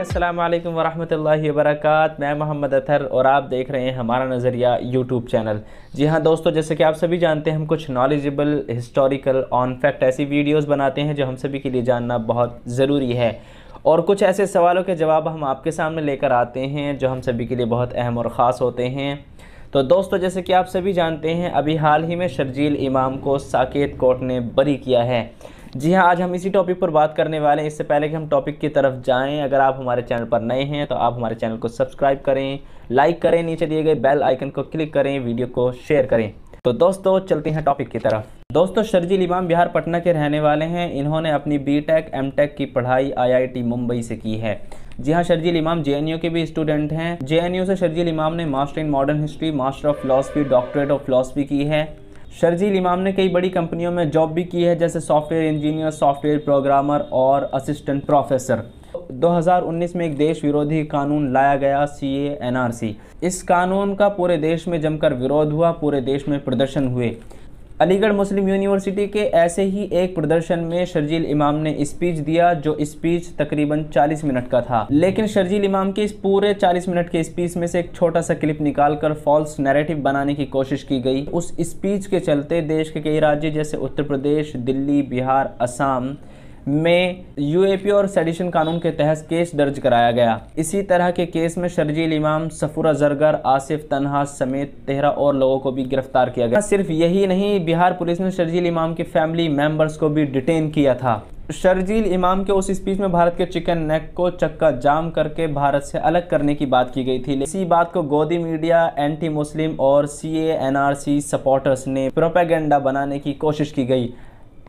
अल्लाम वरहमल वरक मैं मोहम्मद अतर और आप देख रहे हैं हमारा नज़रिया यूट्यूब चैनल जी हाँ दोस्तों जैसे कि आप सभी जानते हैं हम कुछ नॉलेजेबल हिस्टोरिकल ऑन फैक्ट ऐसी वीडियोस बनाते हैं जो हम सभी के लिए जानना बहुत ज़रूरी है और कुछ ऐसे सवालों के जवाब हम आपके सामने लेकर आते हैं जो हम सभी के लिए बहुत अहम और ख़ास होते हैं तो दोस्तों जैसे कि आप सभी जानते हैं अभी हाल ही में शर्जील इमाम को साकेत कोर्ट ने बरी किया है जी हाँ आज हम इसी टॉपिक पर बात करने वाले हैं इससे पहले कि हम टॉपिक की तरफ जाएं अगर आप हमारे चैनल पर नए हैं तो आप हमारे चैनल को सब्सक्राइब करें लाइक करें नीचे दिए गए बेल आइकन को क्लिक करें वीडियो को शेयर करें तो दोस्तों चलते हैं टॉपिक की तरफ दोस्तों शर्जील इमाम बिहार पटना के रहने वाले हैं इन्होंने अपनी बी टेक एम टेक की पढ़ाई टी मुंबई से की है जी हाँ शर्जील इमाम जे के भी स्टूडेंट हैं जे से शर्जील इमाम ने master in modern history master of philosophy doctorate of philosophy की है शर्जील इमाम ने कई बड़ी कंपनियों में जॉब भी की है जैसे सॉफ्टवेयर इंजीनियर सॉफ्टवेयर प्रोग्रामर और असिस्टेंट प्रोफेसर 2019 में एक देश विरोधी कानून लाया गया सी सी इस कानून का पूरे देश में जमकर विरोध हुआ पूरे देश में प्रदर्शन हुए अलीगढ़ मुस्लिम यूनिवर्सिटी के ऐसे ही एक प्रदर्शन में शर्जील इमाम ने स्पीच दिया जो स्पीच तकरीबन 40 मिनट का था लेकिन शर्जील इमाम के इस पूरे 40 मिनट के स्पीच में से एक छोटा सा क्लिप निकालकर फॉल्स नैरेटिव बनाने की कोशिश की गई उस स्पीच के चलते देश के कई राज्य जैसे उत्तर प्रदेश दिल्ली बिहार असम में यूएपी और सेडिशन कानून के तहत केस दर्ज कराया गया इसी तरह के केस में शर्जील इमाम सफूरा जरगर आसिफ तनहा समेत तेरह और लोगों को भी गिरफ्तार किया गया सिर्फ यही नहीं बिहार पुलिस ने शर्जील इमाम के फैमिली मेंबर्स को भी डिटेन किया था शर्जील इमाम के उस स्पीच में भारत के चिकन नेक को चक्का जाम करके भारत से अलग करने की बात की गई थी इसी बात को गोदी मीडिया एंटी मुस्लिम और C N R C supporters ने प्रोपेगेंडा बनाने की कोशिश की गई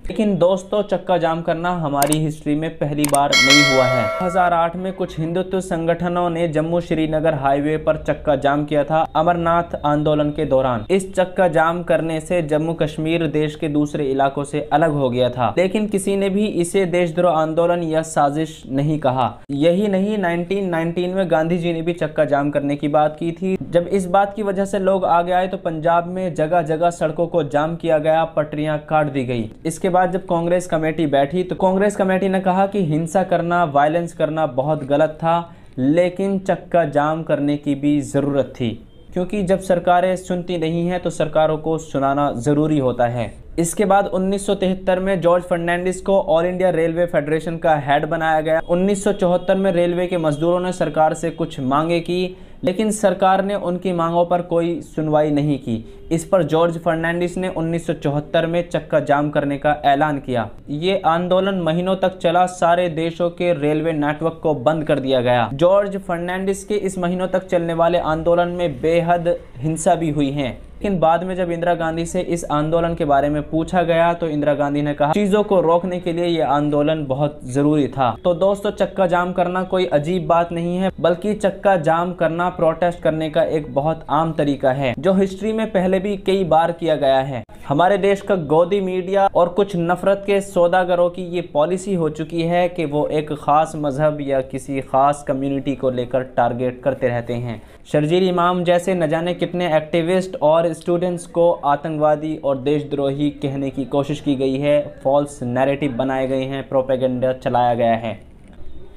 लेकिन दोस्तों चक्का जाम करना हमारी हिस्ट्री में पहली बार नहीं हुआ है 2008 में कुछ हिंदुत्व संगठनों ने जम्मू श्रीनगर हाईवे पर चक्का जाम किया था अमरनाथ आंदोलन के दौरान इस चक्का जाम करने से जम्मू कश्मीर देश के दूसरे इलाकों से अलग हो गया था लेकिन किसी ने भी इसे देशद्रोह आंदोलन या साजिश नहीं कहा यही नहीं नाइनटीन में गांधी जी ने भी चक्का जाम करने की बात की थी जब इस बात की वजह से लोग आगे आए तो पंजाब में जगह जगह सड़कों को जाम किया गया पटरियां काट दी गई इसके बाद जब कांग्रेस कमेटी बैठी तो कांग्रेस कमेटी ने कहा कि हिंसा करना वायलेंस करना बहुत गलत था लेकिन चक्का जाम करने की भी ज़रूरत थी क्योंकि जब सरकारें सुनती नहीं हैं तो सरकारों को सुनाना ज़रूरी होता है इसके बाद 1973 में जॉर्ज फर्नांडिस को ऑल इंडिया रेलवे फेडरेशन का हेड बनाया गया 1974 में रेलवे के मजदूरों ने सरकार से कुछ मांगे की लेकिन सरकार ने उनकी मांगों पर कोई सुनवाई नहीं की इस पर जॉर्ज फर्नांडिस ने 1974 में चक्का जाम करने का ऐलान किया ये आंदोलन महीनों तक चला सारे देशों के रेलवे नेटवर्क को बंद कर दिया गया जॉर्ज फर्नांडिस के इस महीनों तक चलने वाले आंदोलन में बेहद हिंसा भी हुई है लेकिन बाद में जब इंदिरा गांधी से इस आंदोलन के बारे में पूछा गया तो इंदिरा गांधी ने कहा चीज़ों को रोकने के लिए ये आंदोलन बहुत ज़रूरी था तो दोस्तों चक्का जाम करना कोई अजीब बात नहीं है बल्कि चक्का जाम करना प्रोटेस्ट करने का एक बहुत आम तरीका है जो हिस्ट्री में पहले भी कई बार किया गया है हमारे देश का गोदी मीडिया और कुछ नफरत के सौदागरों की ये पॉलिसी हो चुकी है कि वो एक ख़ास मज़हब या किसी ख़ास कम्युनिटी को लेकर टारगेट करते रहते हैं शर्जील इमाम जैसे न जाने कितने एक्टिविस्ट और स्टूडेंट्स को आतंकवादी और देशद्रोही कहने की कोशिश की गई है फॉल्स नैरेटिव बनाए गए हैं प्रोपेगेंडा चलाया गया है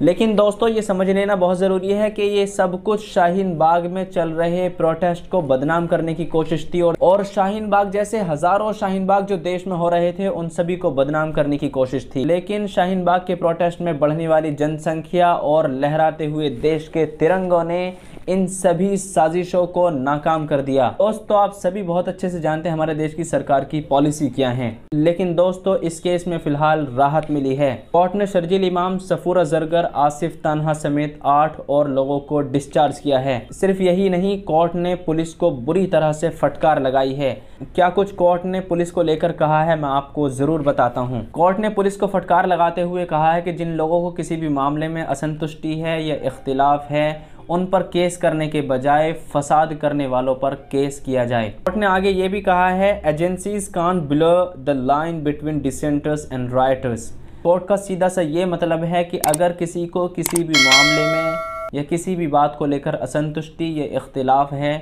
लेकिन दोस्तों ये समझ लेना बहुत ज़रूरी है कि ये सब कुछ शाहीन बाग में चल रहे प्रोटेस्ट को बदनाम करने की कोशिश थी और, और शाहीन बाग जैसे हज़ारों शाहीन बाग जो देश में हो रहे थे उन सभी को बदनाम करने की कोशिश थी लेकिन शाहीन बाग के प्रोटेस्ट में बढ़ने वाली जनसंख्या और लहराते हुए देश के तिरंगों ने इन सभी साजिशों को नाकाम कर दिया दोस्तों आप सभी बहुत अच्छे से जानते हैं हमारे देश की सरकार की पॉलिसी क्या है लेकिन दोस्तों इस केस में फिलहाल राहत मिली है कोर्ट ने शर्जील इमाम सफूरा जरगर पर आसिफ तानहा समेत आठ और लोगों को डिस्चार्ज किया है सिर्फ यही नहीं कोर्ट ने पुलिस को बुरी तरह से फटकार लगाई है क्या कुछ कोर्ट ने पुलिस को लेकर कहा है मैं आपको ज़रूर बताता हूँ कोर्ट ने पुलिस को फटकार लगाते हुए कहा है कि जिन लोगों को किसी भी मामले में असंतुष्टि है या इख्तिलाफ है उन पर केस करने के बजाय फसाद करने वालों पर केस किया जाए कोर्ट ने आगे ये भी कहा है agencies can blur the line between dissenters and rioters court का सीधा सा ये मतलब है कि अगर किसी को किसी भी मामले में या किसी भी बात को लेकर असंतुष्टि या इख्तलाफ है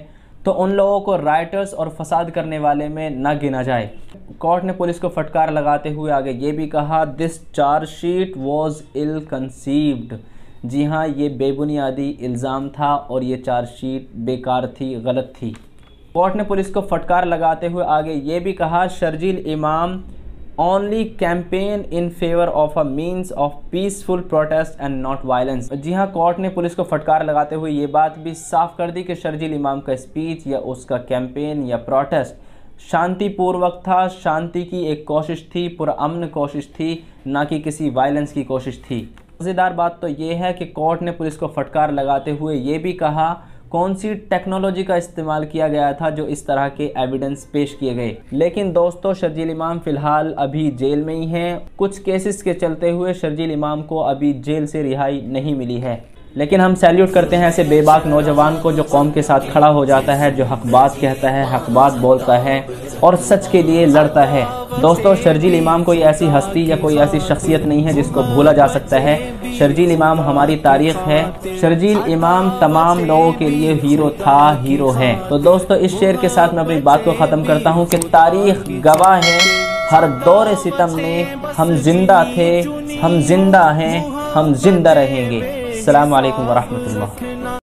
तो उन लोगों को राइटर्स और फसाद करने वाले में ना गिना जाए कोर्ट ने पुलिस को फटकार लगाते हुए आगे ये भी कहा this chargesheet was ill conceived जी हाँ ये बेबुनियादी इल्ज़ाम था और ये चार्जशीट बेकार थी गलत थी कोर्ट ने पुलिस को फटकार लगाते हुए आगे ये भी कहा Sharjeel Imam only campaign in favour of a means of peaceful protest and not violence जी हाँ कोर्ट ने पुलिस को फटकार लगाते हुए ये बात भी साफ कर दी कि शर्जील इमाम का स्पीच या उसका कैंपेन या प्रोटेस्ट शांतिपूर्वक था शांति की एक कोशिश थी पुरान कोशिश थी ना कि किसी वायलेंस की कोशिश थी मज़ेदार बात तो ये है कि कोर्ट ने पुलिस को फटकार लगाते हुए ये भी कहा कौन सी टेक्नोलॉजी का इस्तेमाल किया गया था जो इस तरह के एविडेंस पेश किए गए लेकिन दोस्तों शर्जील इमाम फिलहाल अभी जेल में ही हैं कुछ केसेस के चलते हुए शर्जील इमाम को अभी जेल से रिहाई नहीं मिली है लेकिन हम सैल्यूट करते हैं ऐसे बेबाक नौजवान को जो कौम के साथ खड़ा हो जाता है जो हकबात कहता है हकबात बोलता है और सच के लिए लड़ता है दोस्तों शर्जील इमाम कोई ऐसी हस्ती या कोई ऐसी शख्सियत नहीं है जिसको भूला जा सकता है शर्जील इमाम हमारी तारीख है शर्जील इमाम तमाम लोगों के लिए हीरो था हीरो है तो दोस्तों इस शेर के साथ मैं अपनी बात को ख़त्म करता हूँ कि तारीख गवाह है हर दौर सितम में हम जिंदा थे हम जिंदा हैं हम जिंदा रहेंगे अल्लाम वरहमल